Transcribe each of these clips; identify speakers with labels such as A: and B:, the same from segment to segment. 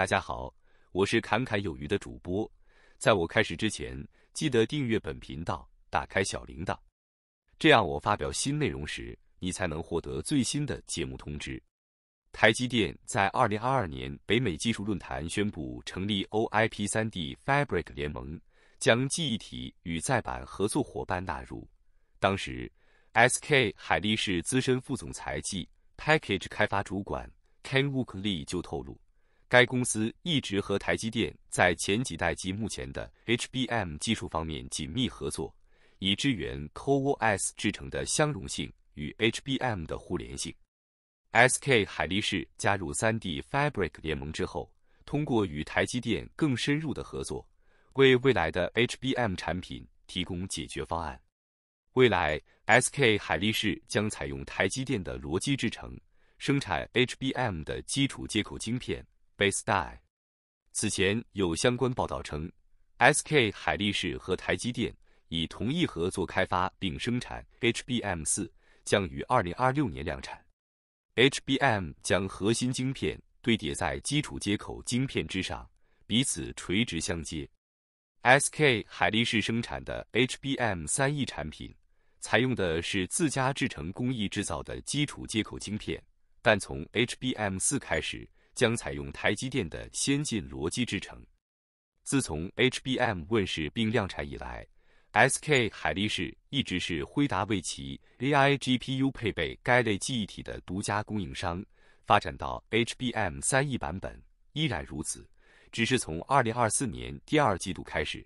A: 大家好，我是侃侃有余的主播。在我开始之前，记得订阅本频道，打开小铃铛，这样我发表新内容时，你才能获得最新的节目通知。台积电在2022年北美技术论坛宣布成立 OIP 3D Fabric 联盟，将记忆体与再版合作伙伴纳入。当时，SK 海力士资深副总裁暨 Package 开发主管 Ken Wook Lee 就透露。该公司一直和台积电在前几代及目前的 HBM 技术方面紧密合作，以支援 CoWoS 制成的相容性与 HBM 的互联性。SK 海力士加入三 D Fabric 联盟之后，通过与台积电更深入的合作，为未来的 HBM 产品提供解决方案。未来 SK 海力士将采用台积电的逻辑制程生产 HBM 的基础接口晶片。Base Die。此前有相关报道称，SK 海力士和台积电已同意合作开发并生产 HBM 四，将于二零二六年量产。HBM 将核心晶片堆叠在基础接口晶片之上，彼此垂直相接。SK 海力士生产的 HBM 三 E 产品采用的是自家制成工艺制造的基础接口晶片，但从 HBM 四开始。将采用台积电的先进逻辑制成。自从 HBM 问世并量产以来，SK 海力士一直是辉达为其 AI GPU 配备该类记忆体的独家供应商。发展到 HBM 三 E 版本，依然如此。只是从2024年第二季度开始，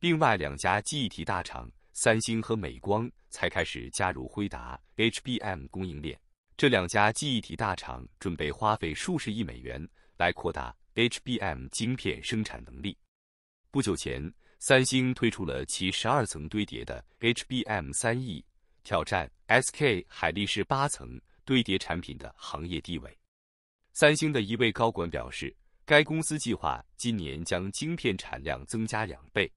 A: 另外两家记忆体大厂三星和美光才开始加入辉达 HBM 供应链。这两家记忆体大厂准备花费数十亿美元来扩大 HBM 晶片生产能力。不久前，三星推出了其十二层堆叠的 HBM 三 E，挑战 SK 海力士八层堆叠产品的行业地位。三星的一位高管表示，该公司计划今年将晶片产量增加两倍。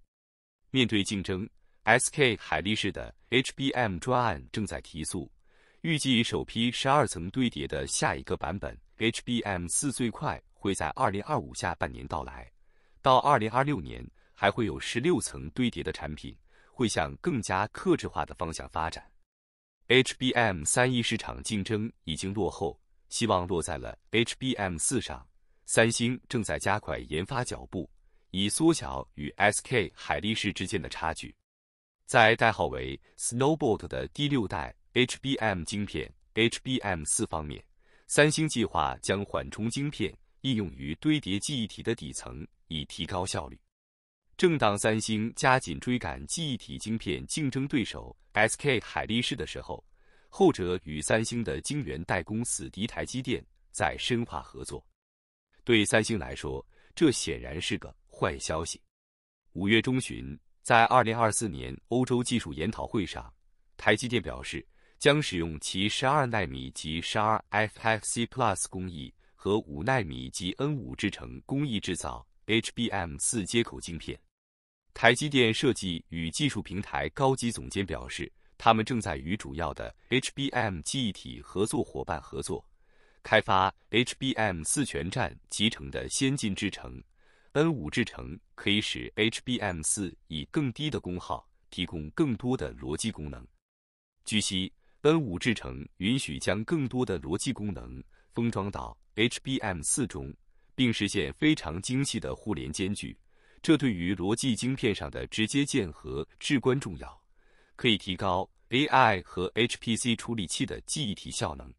A: 面对竞争，SK 海力士的 HBM 专案正在提速。预计首批十二层堆叠的下一个版本 HBM4 最快会在2025下半年到来，到2026年还会有十六层堆叠的产品，会向更加克制化的方向发展。h b m 3一市场竞争已经落后，希望落在了 HBM4 上。三星正在加快研发脚步，以缩小与 SK 海力士之间的差距。在代号为 Snowbolt 的第六代。HBM 晶片，HBM 四方面，三星计划将缓冲晶片应用于堆叠记忆体的底层，以提高效率。正当三星加紧追赶记忆体晶片竞争对手 SK 海力士的时候，后者与三星的晶圆代工死敌台积电在深化合作。对三星来说，这显然是个坏消息。五月中旬，在二零二四年欧洲技术研讨会上，台积电表示。将使用其十二纳米及十二 FFC Plus 工艺和五纳米及 N 五制程工艺制造 HBM 四接口晶片。台积电设计与技术平台高级总监表示，他们正在与主要的 HBM 记忆体合作伙伴合作，开发 HBM 四全站集成的先进制程。N 五制程可以使 HBM 四以更低的功耗提供更多的逻辑功能。据悉。N 五制成允许将更多的逻辑功能封装到 HBM 四中，并实现非常精细的互联间距，这对于逻辑晶片上的直接键合至关重要，可以提高 AI 和 HPC 处理器的记忆体效能。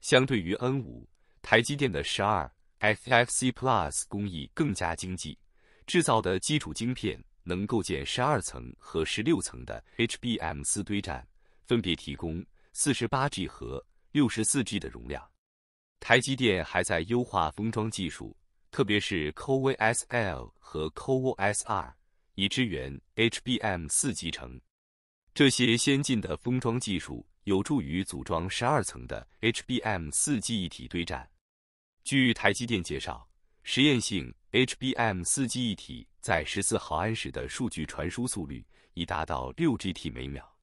A: 相对于 N 五，台积电的十二 FFC Plus 工艺更加经济，制造的基础晶片能构建十二层和十六层的 HBM 四堆栈。分别提供四十八 G 和六十四 G 的容量。台积电还在优化封装技术，特别是 CoASL 和 c o o s r 以支援 HBM 四集成。这些先进的封装技术有助于组装十二层的 HBM 四记忆体堆栈。据台积电介绍，实验性 HBM 四记忆体在十四毫安时的数据传输速率已达到六 GT 每秒。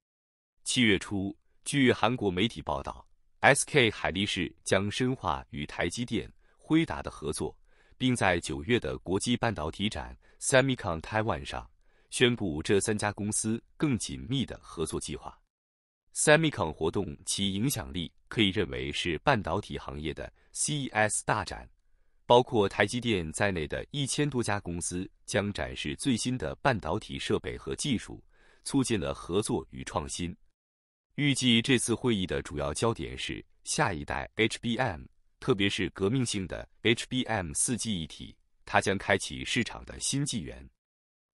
A: 七月初，据韩国媒体报道，SK 海力士将深化与台积电、辉达的合作，并在九月的国际半导体展 Semicon Taiwan 上宣布这三家公司更紧密的合作计划。Semicon 活动其影响力可以认为是半导体行业的 CES 大展，包括台积电在内的一千多家公司将展示最新的半导体设备和技术，促进了合作与创新。预计这次会议的主要焦点是下一代 HBM，特别是革命性的 HBM 四 G 一体，它将开启市场的新纪元。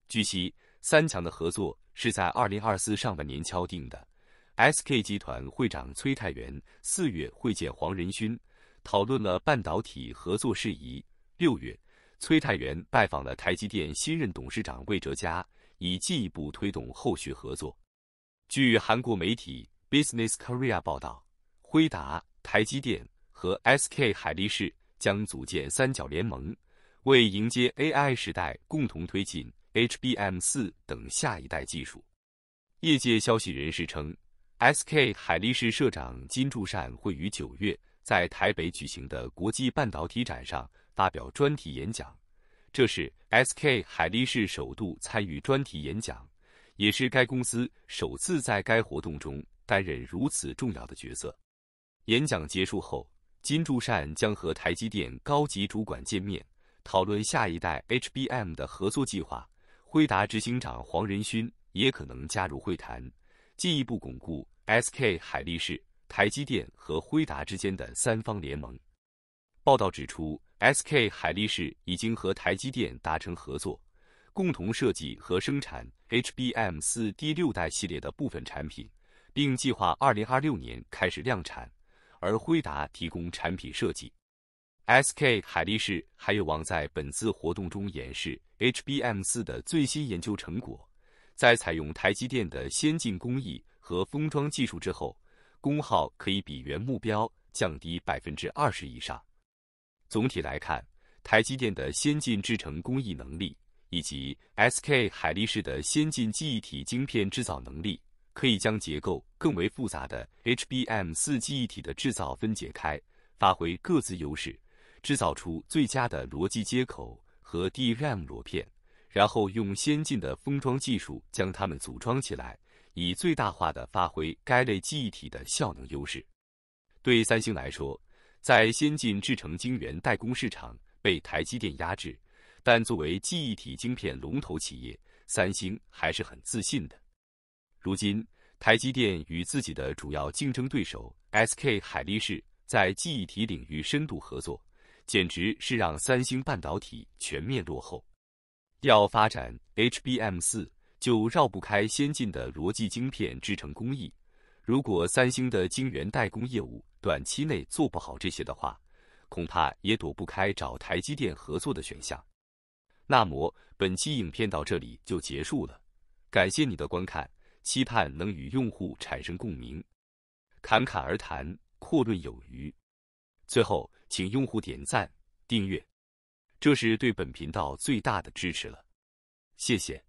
A: 据悉，三强的合作是在2024上半年敲定的。SK 集团会长崔泰元四月会见黄仁勋，讨论了半导体合作事宜。六月，崔泰元拜访了台积电新任董事长魏哲嘉，以进一步推动后续合作。据韩国媒体。Business Korea 报道，辉达、台积电和 SK 海力士将组建三角联盟，为迎接 AI 时代，共同推进 HBM 四等下一代技术。业界消息人士称，SK 海力士社长金柱善会于九月在台北举行的国际半导体展上发表专题演讲，这是 SK 海力士首度参与专题演讲，也是该公司首次在该活动中。担任如此重要的角色。演讲结束后，金柱善将和台积电高级主管见面，讨论下一代 HBM 的合作计划。辉达执行长黄仁勋也可能加入会谈，进一步巩固 SK 海力士、台积电和辉达之间的三方联盟。报道指出，SK 海力士已经和台积电达成合作，共同设计和生产 HBM 四第六代系列的部分产品。并计划二零二六年开始量产，而辉达提供产品设计。SK 海力士还有望在本次活动中演示 HBM 四的最新研究成果，在采用台积电的先进工艺和封装技术之后，功耗可以比原目标降低百分之二十以上。总体来看，台积电的先进制程工艺能力以及 SK 海力士的先进记忆体晶片制造能力。可以将结构更为复杂的 HBM 四记忆体的制造分解开，发挥各自优势，制造出最佳的逻辑接口和 DRAM 螺片，然后用先进的封装技术将它们组装起来，以最大化的发挥该类记忆体的效能优势。对三星来说，在先进制程晶圆代工市场被台积电压制，但作为记忆体晶片龙头企业，三星还是很自信的。如今，台积电与自己的主要竞争对手 S K 海力士在记忆体领域深度合作，简直是让三星半导体全面落后。要发展 H B M 四，就绕不开先进的逻辑晶片制成工艺。如果三星的晶圆代工业务短期内做不好这些的话，恐怕也躲不开找台积电合作的选项。那么，本期影片到这里就结束了，感谢你的观看。期盼能与用户产生共鸣，侃侃而谈，阔论有余。最后，请用户点赞、订阅，这是对本频道最大的支持了。谢谢。